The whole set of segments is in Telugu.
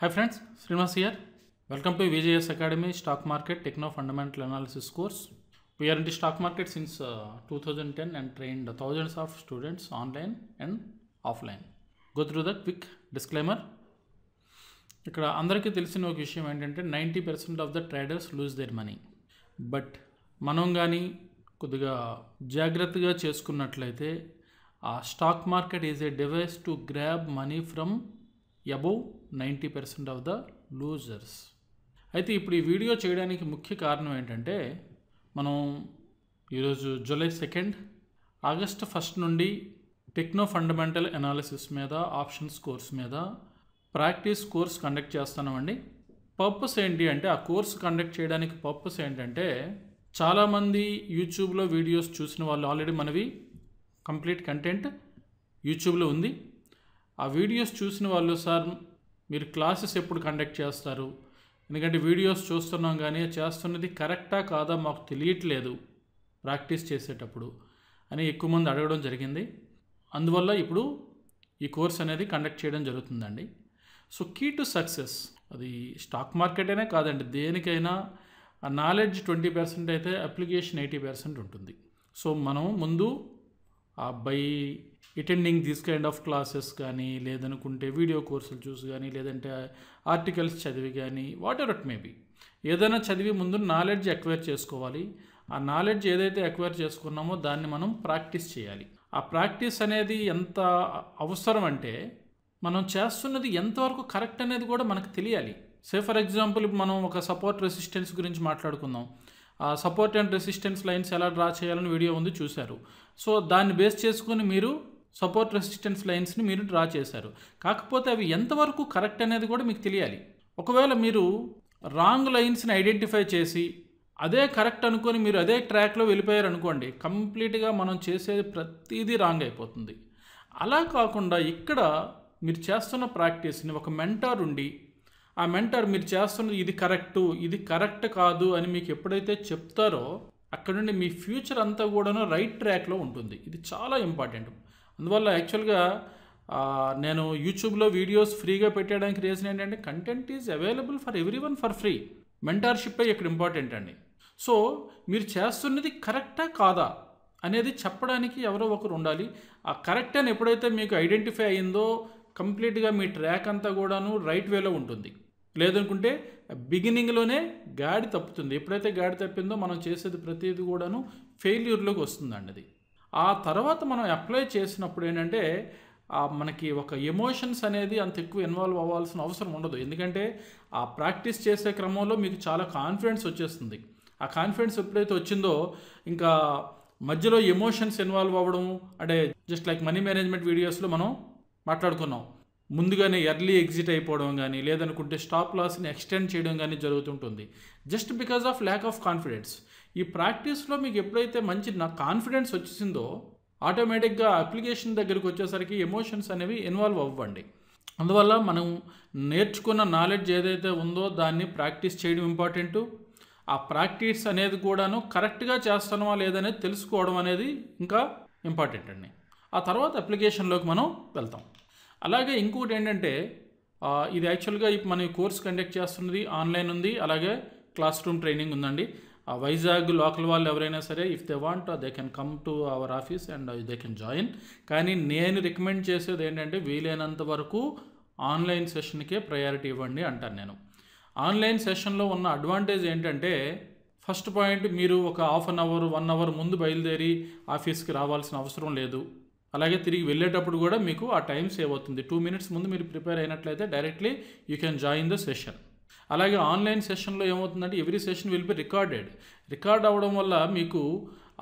hi friends Srinivas here welcome to Vijaya's academy stock market techno fundamental analysis course we're into stock market since two thousand ten and trained thousands of students online and offline go through the quick disclaimer ఇక్కడ అందరికీ తెలిసిన ఒక విషయం ఏంటంటే ninety percent of the traders lose their money but మనం కానీ కొద్దిగా జాగ్రత్తగా చేసుకున్నట్లయితే ఆ stock market is a device to grab money from above ninety percent of the losers అయితే ఇప్పుడు ఈ వీడియో చేయడానికి ముఖ్య కారణం ఏంటంటే మనం ఈరోజు జూలై సెకండ్ ఆగస్ట్ ఫస్ట్ నుండి టెక్నో ఫండమెంటల్ అనాలిసిస్ మీద ఆప్షన్స్ కోర్స్ మీద ప్రాక్టీస్ కోర్స్ కండక్ట్ చేస్తున్నామండి పర్పస్ ఏంటి అంటే ఆ కోర్స్ కండక్ట్ చేయడానికి పర్పస్ ఏంటంటే చాలామంది యూట్యూబ్లో వీడియోస్ చూసిన వాళ్ళు ఆల్రెడీ మనవి కంప్లీట్ కంటెంట్ యూట్యూబ్లో ఉంది ఆ వీడియోస్ చూసిన వాళ్ళు సార్ మీరు క్లాసెస్ ఎప్పుడు కండక్ట్ చేస్తారు ఎందుకంటే వీడియోస్ చూస్తున్నాం కానీ చేస్తున్నది కరెక్టా కాదా మాకు తెలియట్లేదు ప్రాక్టీస్ చేసేటప్పుడు అని ఎక్కువ మంది అడగడం జరిగింది అందువల్ల ఇప్పుడు ఈ కోర్స్ అనేది కండక్ట్ చేయడం జరుగుతుందండి సో కీ టు సక్సెస్ అది స్టాక్ మార్కెట్ అయినా కాదండి దేనికైనా ఆ నాలెడ్జ్ ట్వంటీ పర్సెంట్ అయితే అప్లికేషన్ ఎయిటీ పర్సెంట్ ఉంటుంది సో మనం ముందు ఆ by attending this kind of classes కానీ లేదనుకుంటే వీడియో కోర్సులు చూసి కానీ లేదంటే ఆర్టికల్స్ చదివి కానీ వాట్ ఎవర్ ఇట్ మేబీ ఏదైనా చదివి ముందు నాలెడ్జ్ అక్వైర్ చేసుకోవాలి ఆ నాలెడ్జ్ ఏదైతే అక్వైర్ చేసుకున్నామో దాన్ని మనం ప్రాక్టీస్ చేయాలి ఆ ప్రాక్టీస్ అనేది ఎంత అవసరం అంటే మనం చేస్తున్నది ఎంతవరకు కరెక్ట్ అనేది కూడా మనకు తెలియాలి సే ఫర్ ఎగ్జాంపుల్ మనం ఒక సపోర్ట్ రెసిస్టెన్స్ గురించి మాట్లాడుకుందాం ఆ సపోర్ట్ అండ్ రెసిస్టెన్స్ లైన్స్ ఎలా డ్రా చేయాలని వీడియో ఉంది చూశారు సో దాన్ని బేస్ చేసుకుని మీరు సపోర్ట్ రెసిస్టెన్స్ లైన్స్ని మీరు డ్రా చేశారు కాకపోతే అవి ఎంతవరకు కరెక్ట్ అనేది కూడా మీకు తెలియాలి ఒకవేళ మీరు రాంగ్ లైన్స్ని ఐడెంటిఫై చేసి అదే కరెక్ట్ అనుకొని మీరు అదే ట్రాక్లో వెళ్ళిపోయారు అనుకోండి కంప్లీట్గా మనం చేసేది ప్రతిదీ రాంగ్ అయిపోతుంది అలా కాకుండా ఇక్కడ మీరు చేస్తున్న ప్రాక్టీస్ని ఒక మెంటార్ ఉండి ఆ మెంటార్ మీరు చేస్తున్నది ఇది కరెక్టు ఇది కరెక్ట్ కాదు అని మీకు ఎప్పుడైతే చెప్తారో అక్కడ నుండి మీ ఫ్యూచర్ అంతా కూడాను రైట్ ట్రాక్లో ఉంటుంది ఇది చాలా ఇంపార్టెంట్ అందువల్ల యాక్చువల్గా నేను యూట్యూబ్లో వీడియోస్ ఫ్రీగా పెట్టడానికి రీజన్ ఏంటంటే content is available for everyone for free మెంటార్షిప్పే ఇక్కడ ఇంపార్టెంట్ అండి సో మీరు చేస్తున్నది కరెక్టా కాదా అనేది చెప్పడానికి ఎవరో ఒకరు ఉండాలి ఆ కరెక్ట్ అని ఎప్పుడైతే మీకు ఐడెంటిఫై అయిందో కంప్లీట్గా మీ ట్రాక్ అంతా కూడాను రైట్ వేలో ఉంటుంది లేదనుకుంటే బిగినింగ్లోనే గాడి తప్పుతుంది ఎప్పుడైతే గాడి తప్పిందో మనం చేసేది ప్రతిదీ కూడాను ఫెయిల్యూర్లోకి వస్తుందండి అది ఆ తర్వాత మనం అప్లై చేసినప్పుడు ఏంటంటే మనకి ఒక ఎమోషన్స్ అనేది అంత ఎక్కువ ఇన్వాల్వ్ అవ్వాల్సిన అవసరం ఉండదు ఎందుకంటే ఆ ప్రాక్టీస్ చేసే క్రమంలో మీకు చాలా కాన్ఫిడెన్స్ వచ్చేస్తుంది ఆ కాన్ఫిడెన్స్ ఎప్పుడైతే వచ్చిందో ఇంకా మధ్యలో ఎమోషన్స్ ఇన్వాల్వ్ అవ్వడం అంటే జస్ట్ లైక్ మనీ మేనేజ్మెంట్ వీడియోస్లో మనం మాట్లాడుకున్నాం ముందుగానే ఎర్లీ ఎగ్జిట్ అయిపోవడం కానీ లేదనుకుంటే స్టాప్ లాస్ని ఎక్స్టెండ్ చేయడం కానీ జరుగుతుంటుంది just because of lack of confidence ఈ ప్రాక్టీస్లో మీకు ఎప్పుడైతే మంచి నా కాన్ఫిడెన్స్ వచ్చేసిందో ఆటోమేటిక్గా అప్లికేషన్ దగ్గరికి వచ్చేసరికి ఎమోషన్స్ అనేవి ఇన్వాల్వ్ అవ్వండి అందువల్ల మనం నేర్చుకున్న నాలెడ్జ్ ఏదైతే ఉందో దాన్ని ప్రాక్టీస్ చేయడం ఇంపార్టెంటు ఆ ప్రాక్టీస్ అనేది కూడాను కరెక్ట్గా చేస్తున్నామా లేదనేది తెలుసుకోవడం అనేది ఇంకా ఇంపార్టెంట్ అండి ఆ తర్వాత అప్లికేషన్లోకి మనం వెళ్తాం అలాగే ఇంకోటి ఏంటంటే ఇది యాక్చువల్గా ఇప్పుడు మనం కోర్స్ కండక్ట్ చేస్తున్నది ఆన్లైన్ ఉంది అలాగే క్లాస్ రూమ్ ట్రైనింగ్ ఉందండి వైజాగ్ లోకల్ వాళ్ళు ఎవరైనా సరే if they want they can come to our office and they can join కానీ నేను రికమెండ్ చేసేది ఏంటంటే వీలైనంత వరకు ఆన్లైన్ సెషన్కే ప్రయారిటీ ఇవ్వండి అంటాను నేను ఆన్లైన్ సెషన్లో ఉన్న అడ్వాంటేజ్ ఏంటంటే ఫస్ట్ పాయింట్ మీరు ఒక half an hour one hour ముందు బయలుదేరి ఆఫీస్కి రావాల్సిన అవసరం లేదు అలాగే తిరిగి వెళ్ళేటప్పుడు కూడా మీకు ఆ టైం సేవ్ అవుతుంది టూ మినిట్స్ ముందు మీరు ప్రిపేర్ అయినట్లయితే directly you can join the session అలాగే ఆన్లైన్ సెషన్లో ఏమవుతుందంటే every session will be recorded record అవ్వడం వల్ల మీకు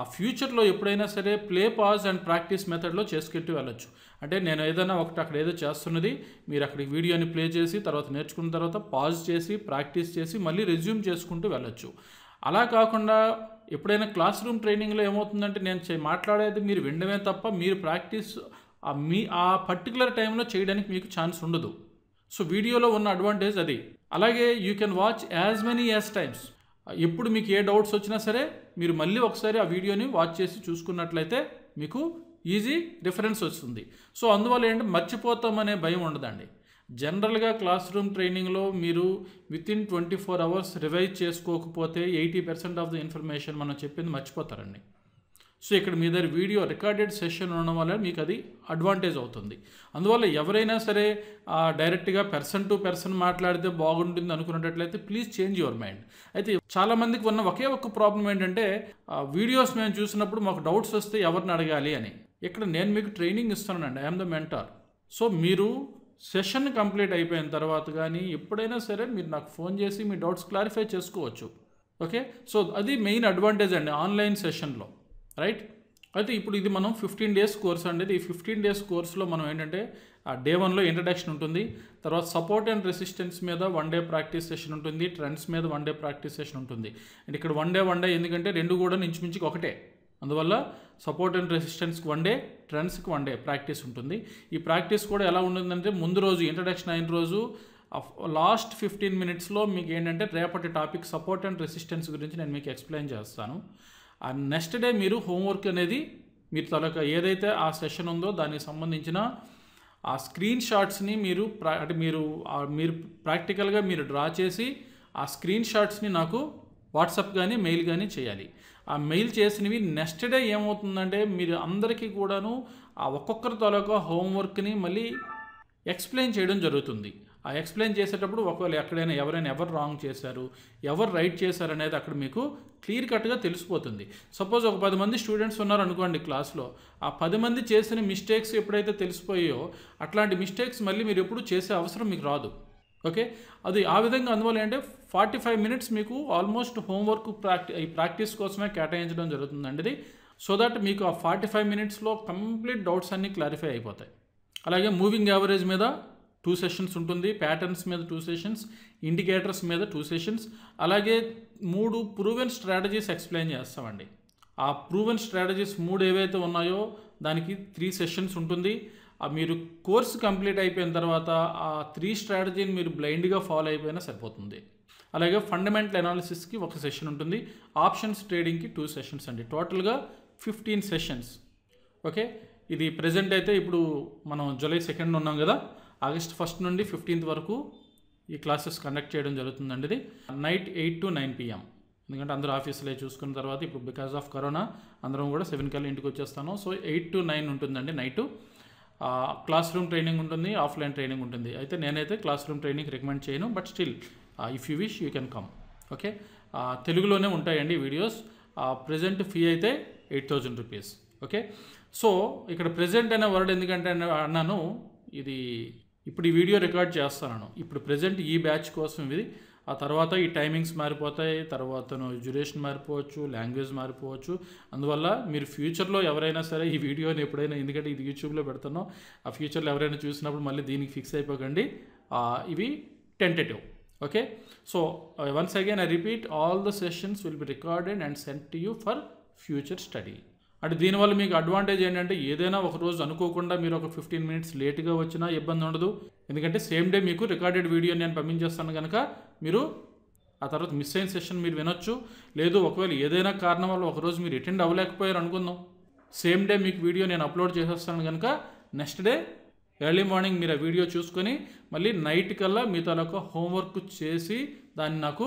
ఆ ఫ్యూచర్లో ఎప్పుడైనా సరే ప్లే పాజ్ అండ్ ప్రాక్టీస్ మెథడ్లో చేసుకెట్టి వెళ్ళొచ్చు అంటే నేను ఏదైనా ఒకటి అక్కడ ఏదో చేస్తున్నది మీరు అక్కడికి వీడియోని ప్లే చేసి తర్వాత నేర్చుకున్న తర్వాత పాజ్ చేసి ప్రాక్టీస్ చేసి మళ్ళీ రెజ్యూమ్ చేసుకుంటూ వెళ్ళొచ్చు అలా కాకుండా ఎప్పుడైనా క్లాస్ రూమ్ ట్రైనింగ్లో ఏమవుతుందంటే నేను మాట్లాడేది మీరు వినడమే తప్ప మీరు ప్రాక్టీస్ మీ ఆ పర్టికులర్ టైంలో చేయడానికి మీకు ఛాన్స్ ఉండదు సో వీడియోలో ఉన్న అడ్వాంటేజ్ అది అలాగే you can watch as many as times ఎప్పుడు మీకు ఏ డౌట్స్ వచ్చినా సరే మీరు మళ్ళీ ఒకసారి ఆ వీడియోని వాచ్ చేసి చూసుకున్నట్లయితే మీకు ఈజీ రిఫరెన్స్ వస్తుంది సో అందువల్ల ఏంటంటే మర్చిపోతామనే భయం ఉండదండి జనరల్గా క్లాస్ రూమ్ ట్రైనింగ్లో మీరు within twenty four hours revise చేసుకోకపోతే eighty percent of the information మనం చెప్పింది మర్చిపోతారండి సో ఇక్కడ మీ దగ్గర వీడియో రికార్డెడ్ సెషన్ ఉండడం వల్ల మీకు అది అడ్వాంటేజ్ అవుతుంది అందువల్ల ఎవరైనా సరే డైరెక్ట్గా పర్సన్ టు పర్సన్ మాట్లాడితే బాగుంటుంది అనుకున్నట్లయితే ప్లీజ్ చేంజ్ యువర్ మైండ్ అయితే చాలామందికి ఉన్న ఒకే ఒక్క ప్రాబ్లం ఏంటంటే వీడియోస్ మేము చూసినప్పుడు మాకు డౌట్స్ వస్తే ఎవరిని అడగాలి అని ఇక్కడ నేను మీకు ట్రైనింగ్ ఇస్తున్నానండి ఐఎమ్ ద మెంటర్ సో మీరు సెషన్ కంప్లీట్ అయిపోయిన తర్వాత కానీ ఎప్పుడైనా సరే మీరు నాకు ఫోన్ చేసి మీ డౌట్స్ క్లారిఫై చేసుకోవచ్చు ఓకే సో అది మెయిన్ అడ్వాంటేజ్ అండి ఆన్లైన్ సెషన్లో రైట్ అయితే ఇప్పుడు ఇది మనం ఫిఫ్టీన్ డేస్ కోర్స్ అండి ఈ ఫిఫ్టీన్ డేస్ కోర్స్లో మనం ఏంటంటే ఆ డే వన్లో ఇంట్రడక్షన్ ఉంటుంది తర్వాత సపోర్ట్ అండ్ రెసిస్టెన్స్ మీద వన్ డే ప్రాక్టీస్ సెషన్ ఉంటుంది ట్రెండ్స్ మీద వన్ డే ప్రాక్టీస్ సెషన్ ఉంటుంది అండ్ ఇక్కడ వన్ డే వన్ డే ఎందుకంటే రెండు కూడా నుంచి మించికి ఒకటే అందువల్ల సపోర్ట్ అండ్ రెసిస్టెన్స్కి వన్ డే ట్రెండ్స్కి వన్ డే ప్రాక్టీస్ ఉంటుంది ఈ ప్రాక్టీస్ కూడా ఎలా ఉంటుందంటే ముందు రోజు ఇంట్రడక్షన్ అయిన రోజు లాస్ట్ ఫిఫ్టీన్ మినిట్స్లో మీకు ఏంటంటే రేపటి టాపిక్ సపోర్ట్ అండ్ రెసిస్టెన్స్ గురించి నేను మీకు ఎక్స్ప్లెయిన్ చేస్తాను అండ్ నెక్స్ట్ డే మీరు హోంవర్క్ అనేది మీరు తలక ఏదైతే ఆ సెషన్ ఉందో దానికి సంబంధించిన ఆ స్క్రీన్ షాట్స్ని మీరు ప్రా అంటే మీరు మీరు ప్రాక్టికల్గా మీరు డ్రా చేసి ఆ స్క్రీన్ షాట్స్ని నాకు వాట్సాప్ కానీ మెయిల్ కానీ చేయాలి ఆ మెయిల్ చేసినవి నెక్స్ట్ డే ఏమవుతుందంటే మీరు అందరికీ కూడాను ఆ ఒక్కొక్కరి తాలూకా హోంవర్క్ని మళ్ళీ ఎక్స్ప్లెయిన్ చేయడం జరుగుతుంది ఆ ఎక్స్ప్లెయిన్ చేసేటప్పుడు ఒకవేళ ఎక్కడైనా ఎవరైనా ఎవరు రాంగ్ చేశారు ఎవరు రైట్ చేశారు అనేది అక్కడ మీకు క్లియర్ కట్గా తెలిసిపోతుంది సపోజ్ ఒక పది మంది స్టూడెంట్స్ ఉన్నారు అనుకోండి క్లాస్లో ఆ పది మంది చేసిన మిస్టేక్స్ ఎప్పుడైతే తెలిసిపోయాయో అట్లాంటి మిస్టేక్స్ మళ్ళీ మీరు ఎప్పుడు చేసే అవసరం మీకు రాదు ఓకే అది ఆ విధంగా అందువల్ల ఏంటంటే ఫార్టీ ఫైవ్ మినిట్స్ మీకు ఆల్మోస్ట్ హోంవర్క్ ప్రాక్టీ ఈ ప్రాక్టీస్ కోసమే కేటాయించడం జరుగుతుందండి సో దట్ మీకు ఆ ఫార్టీ ఫైవ్ మినిట్స్లో కంప్లీట్ డౌట్స్ అన్నీ క్లారిఫై అయిపోతాయి అలాగే మూవింగ్ యావరేజ్ మీద టూ సెషన్స్ ఉంటుంది ప్యాటర్న్స్ మీద టూ సెషన్స్ ఇండికేటర్స్ మీద టూ సెషన్స్ అలాగే మూడు ప్రూవెన్ స్ట్రాటజీస్ ఎక్స్ప్లెయిన్ చేస్తామండి ఆ ప్రూవెన్ స్ట్రాటజీస్ మూడు ఏవైతే ఉన్నాయో దానికి త్రీ సెషన్స్ ఉంటుంది మీరు కోర్స్ కంప్లీట్ అయిపోయిన తర్వాత ఆ త్రీ స్ట్రాటజీని మీరు బ్లైండ్గా ఫాలో అయిపోయినా సరిపోతుంది అలాగే ఫండమెంటల్ అనాలిసిస్కి ఒక సెషన్ ఉంటుంది ఆప్షన్స్ ట్రేడింగ్కి టూ సెషన్స్ అండి టోటల్గా ఫిఫ్టీన్ సెషన్స్ ఓకే ఇది ప్రజెంట్ అయితే ఇప్పుడు మనం జూలై సెకండ్ ఉన్నాం కదా ఆగస్ట్ ఫస్ట్ నుండి ఫిఫ్టీన్త్ వరకు ఈ క్లాసెస్ కండక్ట్ చేయడం జరుగుతుందండి ఇది night eight to nine PM ఎందుకంటే అందరూ ఆఫీసులో చూసుకున్న తర్వాత ఇప్పుడు బికాస్ ఆఫ్ కరోనా అందరం కూడా సెవెన్ కల్లా ఇంటికి వచ్చేస్తాను సో ఎయిట్ టు నైన్ ఉంటుందండి నైటు క్లాస్ రూమ్ ట్రైనింగ్ ఉంటుంది ఆఫ్లైన్ ట్రైనింగ్ ఉంటుంది అయితే నేనైతే క్లాస్ రూమ్ ట్రైనింగ్ రికమెండ్ చేయను but still if you wish you can come okay తెలుగులోనే ఉంటాయండి వీడియోస్ ప్రజెంట్ ఫీ అయితే eight thousand rupees okay so ఇక్కడ ప్రజెంట్ అనే వర్డ్ ఎందుకంటే అన్నాను ఇది ఇప్పుడు ఈ వీడియో రికార్డ్ చేస్తాను ఇప్పుడు ప్రజెంట్ ఈ బ్యాచ్ కోసం ఇది ఆ తర్వాత ఈ టైమింగ్స్ మారిపోతాయి తర్వాత డ్యూరేషన్ మారిపోవచ్చు లాంగ్వేజ్ మారిపోవచ్చు అందువల్ల మీరు ఫ్యూచర్లో ఎవరైనా సరే ఈ వీడియోని ఎప్పుడైనా ఎందుకంటే ఇది యూట్యూబ్లో పెడుతున్నాం ఆ ఫ్యూచర్లో ఎవరైనా చూసినప్పుడు మళ్ళీ దీనికి ఫిక్స్ అయిపోకండి ఇవి tentative okay so once again I repeat all the sessions will be recorded and send to you for future study అంటే దీనివల్ల మీకు అడ్వాంటేజ్ ఏంటంటే ఏదైనా ఒక రోజు అనుకోకుండా మీరు ఒక ఫిఫ్టీన్ మినిట్స్ లేట్గా వచ్చినా ఇబ్బంది ఉండదు ఎందుకంటే సేమ్ డే మీకు రికార్డెడ్ వీడియో నేను పంపించేస్తాను కనుక మీరు ఆ తర్వాత మిస్ అయిన సెషన్ మీరు వినొచ్చు లేదు ఒకవేళ ఏదైనా కారణం వల్ల ఒకరోజు మీరు అటెండ్ అవ్వలేకపోయారు అనుకుందాం సేమ్ డే మీకు వీడియో నేను అప్లోడ్ చేసేస్తాను కనుక నెక్స్ట్ డే ఎర్లీ మార్నింగ్ మీరు ఆ వీడియో చూసుకొని మళ్ళీ నైట్ కల్లా మీ తాలూకా హోంవర్క్ చేసి దాన్ని నాకు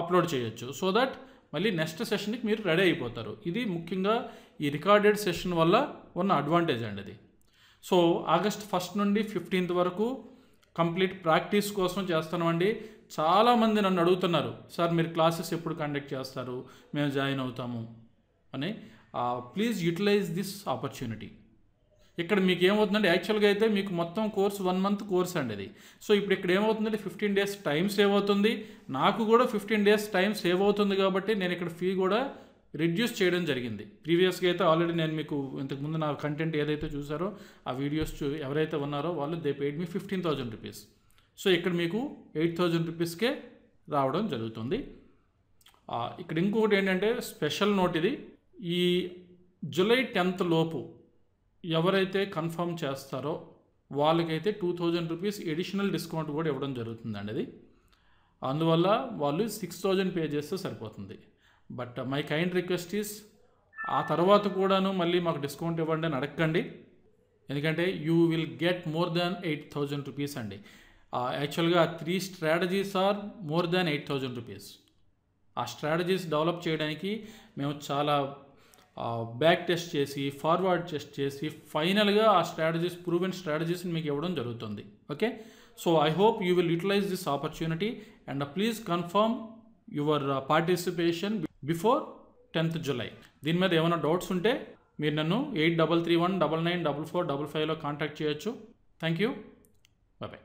అప్లోడ్ చేయొచ్చు సో దట్ మళ్ళీ నెక్స్ట్ సెషన్కి మీరు రెడీ అయిపోతారు ఇది ముఖ్యంగా ఈ రికార్డెడ్ సెషన్ వల్ల ఉన్న అడ్వాంటేజ్ అండి అది సో ఆగస్ట్ ఫస్ట్ నుండి ఫిఫ్టీన్త్ వరకు కంప్లీట్ ప్రాక్టీస్ కోసం చేస్తామండి చాలామంది నన్ను అడుగుతున్నారు సార్ మీరు క్లాసెస్ ఎప్పుడు కండక్ట్ చేస్తారు మేము జాయిన్ అవుతాము అని ప్లీజ్ యూటిలైజ్ దిస్ ఆపర్చునిటీ ఇక్కడ మీకు ఏమవుతుందంటే యాక్చువల్గా అయితే మీకు మొత్తం కోర్స్ వన్ మంత్ కోర్స్ అండి అది సో ఇప్పుడు ఇక్కడ ఏమవుతుందంటే ఫిఫ్టీన్ డేస్ టైం సేవ్ అవుతుంది నాకు కూడా ఫిఫ్టీన్ డేస్ టైం సేవ్ అవుతుంది కాబట్టి నేను ఇక్కడ ఫీ కూడా రిడ్యూస్ చేయడం జరిగింది ప్రీవియస్గా అయితే ఆల్రెడీ నేను మీకు ఇంతకుముందు నా కంటెంట్ ఏదైతే చూసారో ఆ వీడియోస్ చూ ఎవరైతే ఉన్నారో వాళ్ళు they paid me fifteen thousand rupees so ఇక్కడ మీకు ఎయిట్ థౌజండ్ రూపీస్కే రావడం జరుగుతుంది ఇక్కడ ఇంకొకటి ఏంటంటే స్పెషల్ నోట్ ఇది ఈ జూలై టెన్త్ లోపు ఎవరైతే కన్ఫర్మ్ చేస్తారో వాళ్ళకైతే two thousand rupees additional discount కూడా ఇవ్వడం జరుగుతుందండి అది అందువల్ల వాళ్ళు సిక్స్ థౌజండ్ పే చేస్తే సరిపోతుంది but my kind request is ఆ తర్వాత కూడాను మళ్ళీ మాకు డిస్కౌంట్ ఇవ్వండి అని అడగండి ఎందుకంటే you will get more than eight thousand rupees అండి యాక్చువల్గా three strategies are more than eight thousand rupees ఆ స్ట్రాటజీస్ డెవలప్ చేయడానికి మేము చాలా బ్యాక్ టెస్ట్ చేసి ఫార్వర్డ్ టెస్ట్ చేసి ఫైనల్గా ఆ స్ట్రాటజీస్ ప్రూవెన్ స్ట్రాటజీస్ని మీకు ఇవ్వడం జరుగుతుంది okay so I hope you will utilize this opportunity and please confirm your participation before tenth July దీని మీద ఏమైనా డౌట్స్ ఉంటే మీరు నన్ను eight double three one double nine double four double ఫైవ్లో కాంటాక్ట్ చేయొచ్చు థ్యాంక్ యూ బాయ్